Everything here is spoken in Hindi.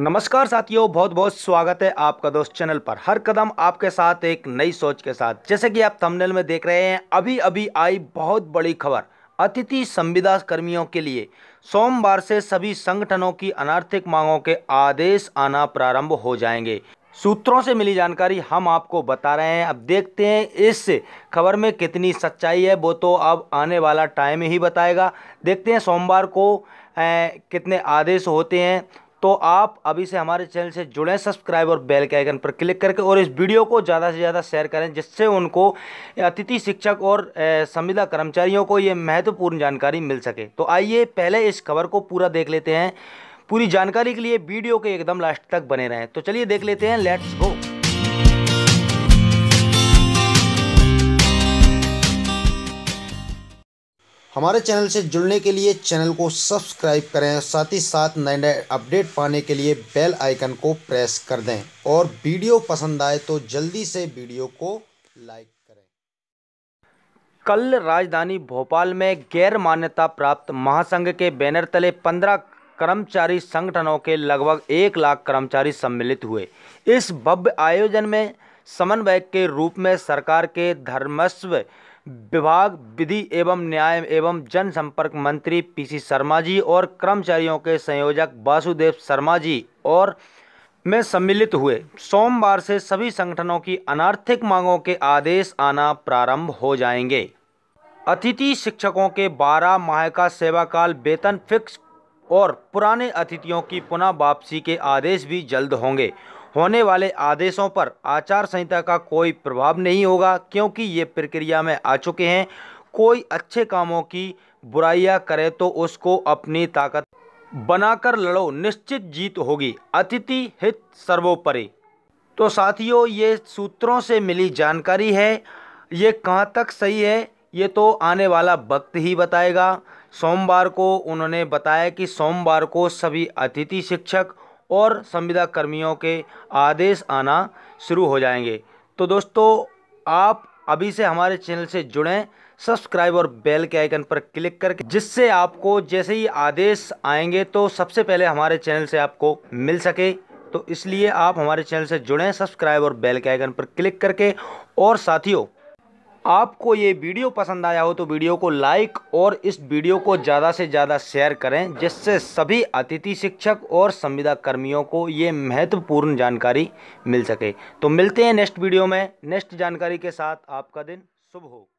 नमस्कार साथियों बहुत बहुत स्वागत है आपका दोस्त चैनल पर हर कदम आपके साथ एक नई सोच के साथ जैसे कि आप थंबनेल में देख रहे हैं अभी अभी आई बहुत बड़ी खबर अतिथि संविदा कर्मियों के लिए सोमवार से सभी संगठनों की अनार्थिक मांगों के आदेश आना प्रारंभ हो जाएंगे सूत्रों से मिली जानकारी हम आपको बता रहे हैं अब देखते हैं इस खबर में कितनी सच्चाई है वो तो अब आने वाला टाइम ही बताएगा देखते हैं सोमवार को ए, कितने आदेश होते हैं तो आप अभी से हमारे चैनल से जुड़ें सब्सक्राइब और बेल के आइकन पर क्लिक करके और इस वीडियो को ज़्यादा से ज़्यादा शेयर करें जिससे उनको अतिथि शिक्षक और संविदा कर्मचारियों को ये महत्वपूर्ण जानकारी मिल सके तो आइए पहले इस खबर को पूरा देख लेते हैं पूरी जानकारी के लिए वीडियो के एकदम लास्ट तक बने रहें तो चलिए देख लेते हैं लेट्स गो हमारे चैनल से जुड़ने के लिए चैनल को सब्सक्राइब करें साथ ही साथ नए नए अपडेट पाने के लिए बेल आइकन को प्रेस कर दें और वीडियो पसंद आए तो जल्दी से वीडियो को लाइक करें कल राजधानी भोपाल में गैर मान्यता प्राप्त महासंघ के बैनर तले पंद्रह कर्मचारी संगठनों के लगभग एक लाख कर्मचारी सम्मिलित हुए इस भव्य आयोजन में समन्वयक के रूप में सरकार के धर्मस्व विभाग विधि एवं न्याय एवं जनसंपर्क मंत्री पीसी शर्मा जी और कर्मचारियों के संयोजक वासुदेव शर्मा जी और में सम्मिलित हुए सोमवार से सभी संगठनों की अनार्थिक मांगों के आदेश आना प्रारंभ हो जाएंगे अतिथि शिक्षकों के 12 माह का सेवाकाल वेतन फिक्स और पुराने अतिथियों की पुनः वापसी के आदेश भी जल्द होंगे होने वाले आदेशों पर आचार संहिता का कोई प्रभाव नहीं होगा क्योंकि ये प्रक्रिया में आ चुके हैं कोई अच्छे कामों की बुराइयां करे तो उसको अपनी ताकत बनाकर लड़ो निश्चित जीत होगी अतिथि हित सर्वोपरि तो साथियों ये सूत्रों से मिली जानकारी है ये कहाँ तक सही है ये तो आने वाला वक्त ही बताएगा सोमवार को उन्होंने बताया कि सोमवार को सभी अतिथि शिक्षक और संविदा कर्मियों के आदेश आना शुरू हो जाएंगे तो दोस्तों आप अभी से हमारे चैनल से जुड़ें सब्सक्राइब और बेल के आइकन पर क्लिक करके जिससे आपको जैसे ही आदेश आएंगे तो सबसे पहले हमारे चैनल से आपको मिल सके तो इसलिए आप हमारे चैनल से जुड़ें सब्सक्राइब और बेल के आइकन पर क्लिक करके और साथियों आपको ये वीडियो पसंद आया हो तो वीडियो को लाइक और इस वीडियो को ज़्यादा से ज़्यादा शेयर करें जिससे सभी अतिथि शिक्षक और संविदा कर्मियों को ये महत्वपूर्ण जानकारी मिल सके तो मिलते हैं नेक्स्ट वीडियो में नेक्स्ट जानकारी के साथ आपका दिन शुभ हो